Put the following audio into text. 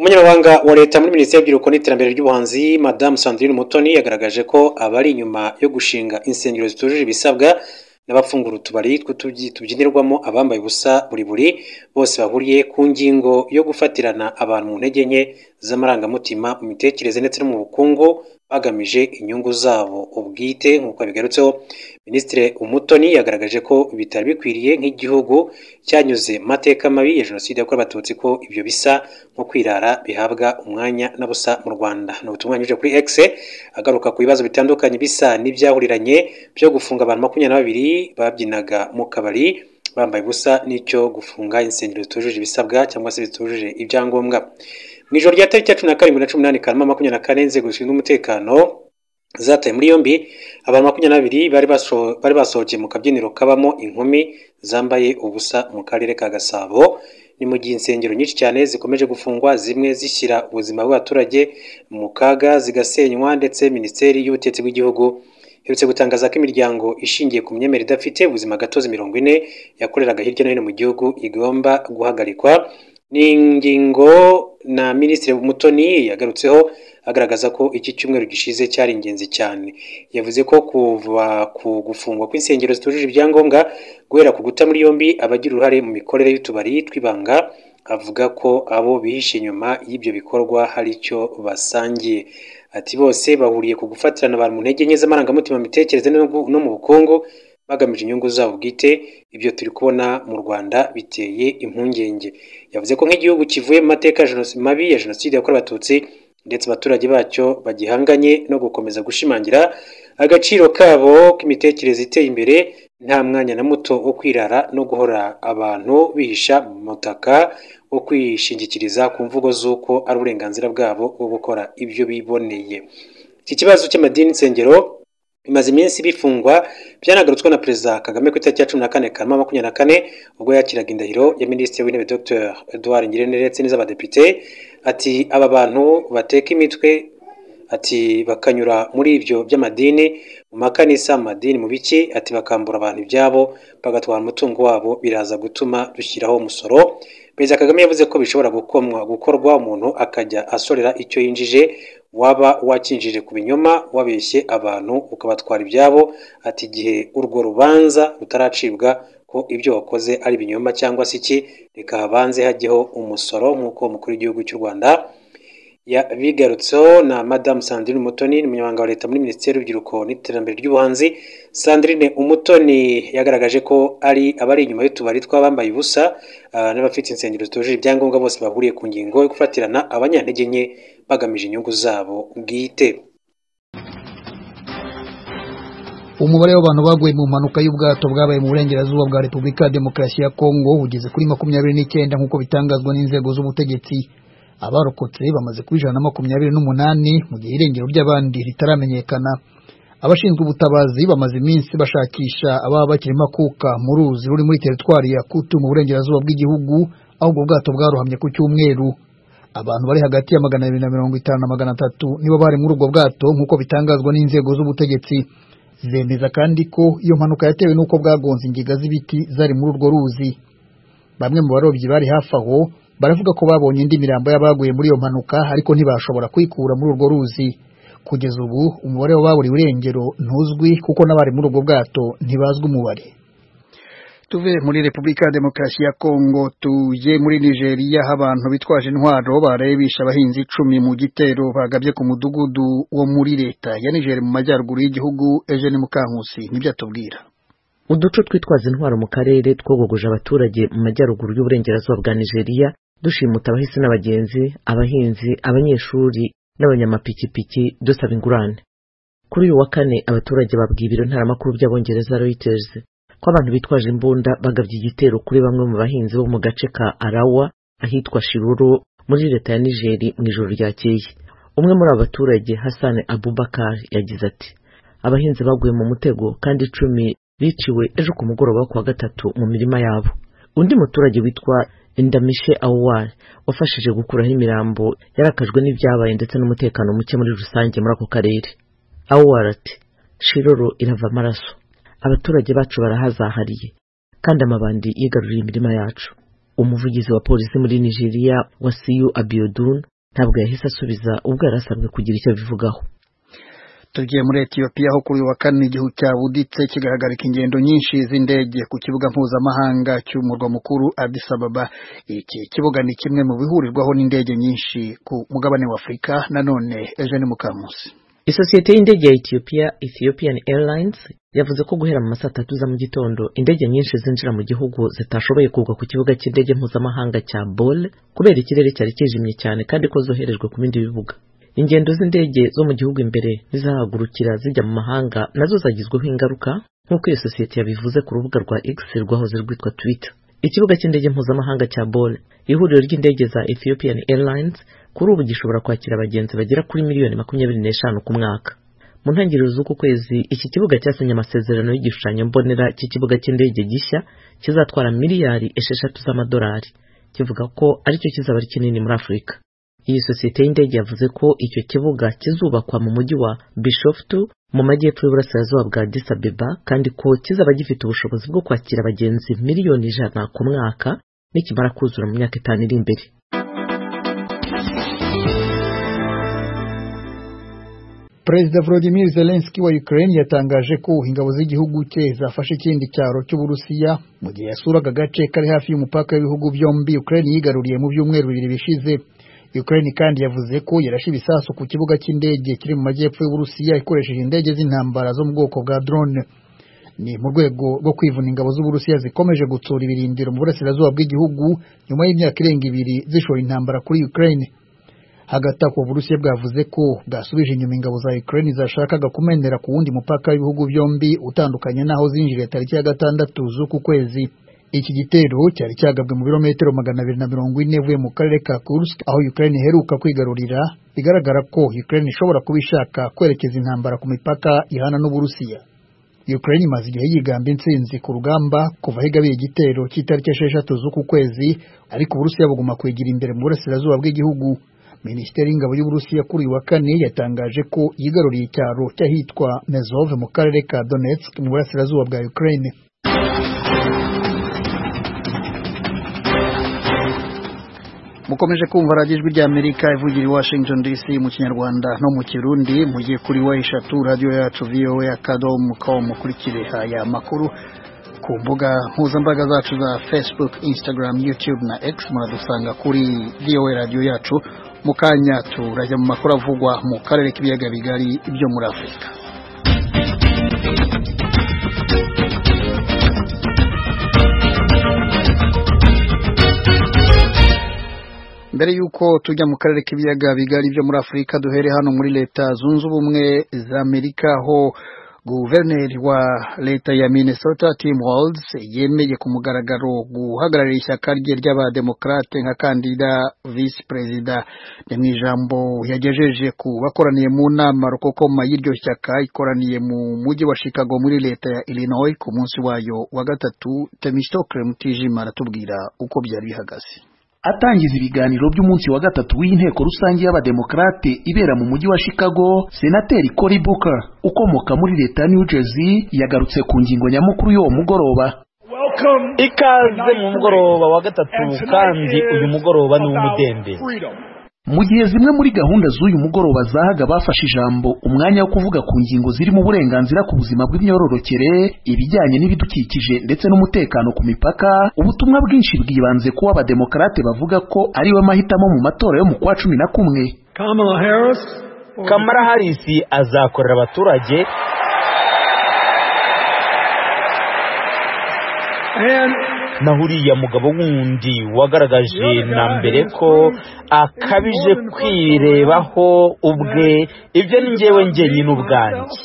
umunyamabanga wa leta muri minisiteri y'urubyiruko n'iterambere ry'ubuhanzi madamu sandrine mutoni yagaragaje ko abari inyuma yo gushinga insengero zitujuje ibisabwa n'abafungura utubari tubyinirwamo abambaye ubusa buri buri bose bahuriye ku ngingo yo gufatirana abantu mu ntege nke z'amarangamutima mu mitekerereze ndetse no mu bukungu bagamije inyungu zabo ubwite nk'uko bigarutseho minisitiri umutoni yagaragaje ko bitari bikwiriye nk'igihugu cyanyuze mateka mabi ya jenoside yakorewe abatutsi ko ibyo bisa nko kwirara bihabwa umwanya n'ubusa mu rwanda ni ubutumwa yanyujije kuri x agaruka ku bibazo bitandukanye bisa n'ibyahuriranye byo gufunga abantu makumyabiri na babiri babyinaga mu kabari bambaye ubusa n'icyo gufunga insengero zitujuje ibisabwa cyangwa se zitujuje ibyangombwa mu ijoro rya tariki cumi na karindwi na cumi n'umunani kanama makumyabiri na kane inzego zishinzwe umutekano zataye muri yombi abantu makumyabiri bari basohokeye mu kabyiniro kabamo inkumi zambaye ubusa mu karere ka gasabo ni mu gihe insengero nyinshi cyane zikomeje gufungwa zimwe zishyira ubuzima bw'abaturage mu kaga zigasenywa ndetse minisiteri y’ubutetsi bw'igihugu iherutse gutangaza ko imiryango ishingiye ku myemerere idafite ubuzima gatozi mirongo ine yakoreraga hirya no hino mu gihugu igomba guhagarikwa Ni ingingo na Minisitiri Mutoni yagarutseho agaragaza ko iki cyumweru gishize cyari ingenzi cyane, yavuze ko kuva ku gufungwa kw'insengero zitujuje ibyangombwa guhera ku guta muri yombi abagira uruhare mu mikorere y'utubari tw'ibanga, avuga ko abo bihishe inyuma y'ibyo bikorwa hari icyo basangiye, ati bose bahuriye ku gufatirana abantu mu ntege nke z'amarangamutima, imitekerereze no mu bukungu. bagamije inyungu zabo bwite ibyo turi kubona mu Rwanda biteye impungenge yavuze ko nk'igihugu kivuye mu mateka mabi ya jenoside yakorewe abatutsi ndetse abaturage bacyo bagihanganye no gukomeza gushimangira agaciro kabo k'imitekerereze iteye imbere nta mwanya na muto wo kwirara no guhora abantu bihisha mu mutaka wo kwishingikiriza ku mvugo z'uko ari uburenganzira bwabo bwo gukora ibyo biboneye iki kibazo cy'amadini nsengero bimaze iminsi bifungwa byanagarutswe na perezida kagame ku itariki ya cumi na kane kanama makumyabiri na kane ubwo yakiraga indahiro ya minisitiri w'intebe dr edouard ngirente ndetse n'iz'abadepite ati aba bantu bateka imitwe ati bakanyura muri ibyo by'amadini mu makanisa amadini mu biki ati bakambura abantu ibyabo bagatwara umutungo wabo biraza gutuma dushyiraho umusoro perezida kagame yavuze ko bishobora gukomwa gukorwa umuntu akajya asorera icyo yinjije waba wakinjije ku binyoma wabeshye abantu ukabatwara ibyabo ati igihe urwo rubanza rutaracibwa ko ibyo wakoze ari ibinyoma cyangwa se iki reka habanze hajyeho umusoro nk'uko umukuru w'igihugu cy'u Rwanda yabigarutseho na madamu sandrine umutoni umunyamabanga wa leta muri minisiteri y'urubyiruko n'iterambere ry'ubuhanzi sandrine umutoni yagaragaje ko ari abari inyuma y'utubari tw'abambaye ubusa ah, n'abafite insengero zitujuje ibyangombwa bose bahuriye ku ngingo yo gufatirana abanyantege nke bagamije inyungu zabo bwite umubare w'abantu baguye mu mpanuka y'ubwato bwabaye mu burengerazuba bwa repubulika ya demokarasi ya kongo ugeze kuri makumyabiri n'icyenda nk'uko bitangazwa n'inzego z'ubutegetsi abarokotse bamaze kuba ijana na makumyabiri n'umunani mu gihe irengero ry'abandi ritaramenyekana abashinzwe ubutabazi bamaze iminsi bashakisha ababa bakiri makuka mu ruzi ruri muri teritwari ya kutu mu burengerazuba bw'igihugu aho ubwo bwato bwarohamye ku cyumweru abantu bari hagati ya magana abiri na mirongo itanu na magana atatu nibo bari muri ubwo bwato nk'uko bitangazwa n'inzego z'ubutegetsi zemeza kandi ko iyo mpanuka yatewe n'uko bwagonze ingiga z'ibiti zari muri urwo ruzi bamwe mu barobyi bari hafi aho baravuga ko babonye indi mirambo y'abaguye muri iyo mpanuka ariko ntibashobora kwikura muri urwo ruzi kugeza ubu umubare w'ababuriwe irengero ntuzwi kuko n'abari muri ubwo bwato ntibazwi umubare tuve muri repubulika ya demokarasi ya kongo tujye muri nigeria aho abantu bitwaje intwaro baraye abahinzi icumi mu gitero bagabye ku mudugudu wo muri leta ya nigeria mu majyaruguru y'igihugu eugene mukankusi nibyo atubwira uduce twitwaza intwaro mu karere twogogoje abaturage mu majyaruguru y'uburengerazuba bwa nigeria dushimuta abahisi n'abagenzi abahinzi abanyeshuri n'abanyamapikipiki dusaba ingurane kuri uyu wa kane abaturage babwiye ibiro ntaramakuru by'abongereza Reuters ko abantu bitwaje imbunda bagabye igitero kuri bamwe mu bahinzi bo mu gace ka Arawa ahitwa Shiruru muri leta ya Nigeri mu ijoro ryakeye umwe muri abo baturage Hassan Abubakar yagize ati abahinzi baguye mu mutego kandi icumi biciwe ejo ku mugoroba wo kuwa gatatu mu mirima yabo undi muturage witwa indamishe awuwari wafashije gukuraho imirambo yarakajwe n'ibyabaye ndetse n'umutekano muke muri rusange muri ako karere awuwari ati shiroro irava amaraso abaturage bacu barahazahariye kandi amabandi yigaruriye imirima yacu umuvugizi wa polisi muri nigeria wa siyu abiyodun ntabwo yahise asubiza ubwo yari asabwe kugira icyo abivugaho tugiye muri etiyopiya aho kuri uyu wa igihu cyabuditse kigahagarika ingendo nyinshi z'indege ku kibuga mpuzamahanga cy'umurwa mukuru Addis Ababa iki kibuga ni kimwe mu bihurirwaho n'indege nyinshi ku mugabane wa afurika nanone ni mukamusi isosiyete y'indege ya etiyopiya ethiopian airlines yavuze ko guhera mu masaa tatu za mu gitondo indege nyinshi zinjira mu gihugu zitashoboye kugwa ku kibuga cy'indege mpuzamahanga cya bole kubera ikirere cyari kijimye cyane kandi ko zoherejwe ku bindi bibuga ingendo z'indege zo mu gihugu imbere n'izahagurukira zijya mu mahanga nazo zagizweho ingaruka nk'uko iyo sosiyete yabivuze ku rubuga rwa X rwahoze rwitwa Twitter ikibuga cy'indege mpuzamahanga cya Bole ihuriro ry'indege za Ethiopian Airlines kuri ubu gishobora kwakira abagenzi bagera kuri miliyoni makumyabiri n'eshanu ku mwaka mu ntangiriro z'uku kwezi iki kibuga cyasinye amasezerano y'igishushanyo mbonera cy'ikibuga cy'indege gishya kizatwara miliyari esheshatu z'amadolari kivuga ko aricyo kizaba ari kinini muri Afurika Iyi sosiyete y'indege yavuze ko icyo kibuga kizubakwa mu mujyi wa Bishoftu mu majyepfo y'uburasirazuba bwa Addis kandi ko kizaba gifite ubushobozi bwo kwakira abagenzi miliyoni ijana ku mwaka nikimara kuzura mu myaka itanu iri imbere Perezida Volodymyr Zelensky wa Ukraine yatangaje ko ingabo z'igihugu cye zafashe ikindi cyaro cy'Uburusiya mu gihe yasuraga agace kari hafi y'umupaka w'ibihugu byombi Ukraine yigaruriye mu byumweru bibiri bishize Ukraine kandi yavuze ko yarashe ibisasu ku kibuga cy'indege kiri mu majyepfo y'Uburusiya ikoresheje indege z'intambara zo mu bwoko bwa drone ni mu rwego rwo kwivuna ingabo z'Uburusiya zikomeje gutsura ibirindiro mu burasirazuba bw'igihugu nyuma y'imyaka irenga ibiri zishora intambara kuri Ukraine hagati ako Uburusiya bwavuze ko bwasubije inyuma ingabo za Ukraine zashakaga kumenera ku wundi mupaka w'ibihugu byombi utandukanye n'aho zinjiriye tariki ya gatandatu z'uku kwezi iki gitero cyari cyagabwe mu birometero magana abiri na mirongo ine uvuye mu karere ka Kursk aho Ukraine iheruka kwigarurira bigaragara ko Ukraine ishobora kuba ishaka kwerekeza intambara ku mipaka ihana n'Uburusiya Ukraine imaze igihe yigamba intsinzi ku rugamba kuva aho igabira igitero cy'itariki esheshatu z'uku kwezi ariko Uburusiya buguma kwigira imbere mu burasirazuba bw'igihugu Minisiteri y'Ingabo y'Uburusiya kuri uyu wa kane yatangaje ko yigaruriye icyaro cy'ahitwa Mezov mu karere ka Donetsk mu burasirazuba bwa Ukraine mukomeje kumva radiyo ijwi ry'amerika ivugira i washington dc mu kinyarwanda no mu kirundi mugiye kuri wa eshatu radiyo yacu voa akadomu komu mukurikire aya makuru ku mbuga mpuzambaga zacu za facebook instagram youtube na x muradusanga kuri voa radiyo yacu mu kanya turajya mu makuru avugwa mu karere k'ibiyaga bigari byo muri afurika mbere y'uko tujya mu karere k'ibiyaga bigari byo muri afurika duhere hano muri leta zunze ubumwe za amerika aho guverineri wa leta ya minnesota tim walz yemeye ku mugaragaro guhagararira ishyaka rye ry'abademokarate nka kandida visi perezida ni mu ijambo yagejeje ku bakoraniye mu nama rukokoma y'iryo shyaka ikoraniye mu mujyi wa chicago muri leta ya illinois ku munsi wayo wa gatatu temistokle mutijima aratubwira uko byari bihagaze atangiza ibiganiro by'umunsi wa gatatu w'inteko rusange y'abademokarate ibera mu mujyi wa Chicago senateri Cory Booker ukomoka muri leta ya New Jersey yagarutse ku ngingo nyamukuru y'uwo mugoroba ikaze mu mugoroba wa gatatu kandi uyu mugoroba ni w'umudendezo mu gihe zimwe muri gahunda z'uyu mugoroba zahaga bafashe ijambo umwanya wo kuvuga ku ngingo zirimo uburenganzira ku buzima bw'imyororokere ibijyanye n'ibidukikije ndetse n'umutekano ku mipaka ubutumwa bwinshi bwibanze kuba abademokarate bavuga ko ari we mahitamo mu matora yo mu kwa cumi na kumwe kamara harisi azakorera abaturage naho uriya mugabo wundi wagaragaje na mbere ko akabije kwirebaho ubwe ibyo ni njyewe njyenyine ubwanjye